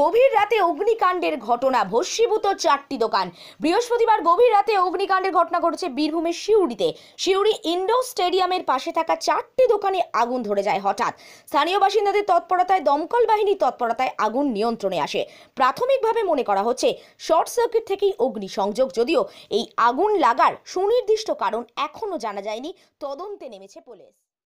গভীর রাতে অগ্নিকাণ্ডের ঘটনা ভস্মীভূত চারটি দোকান বৃহস্পতিবার গভীর রাতে অগ্নিকাণ্ডের ঘটনা ঘটেছে বীরভূমের শিউড়িতে শিউড়ি ইন্ডোর স্টেডিয়ামের পাশে থাকা চারটি দোকানে আগুন ধরে যায় হঠাৎ স্থানীয় বাসিন্দাদের তৎপরতায় দমকল বাহিনীর তৎপরতায় আগুন নিয়ন্ত্রণে আসে প্রাথমিকভাবে মনে করা হচ্ছে শর্ট সার্কিট থেকেই অগ্নি সংযোগ যদিও এই আগুন লাগার সুনির্দিষ্ট কারণ এখনও জানা যায়নি তদন্তে নেমেছে পুলিশ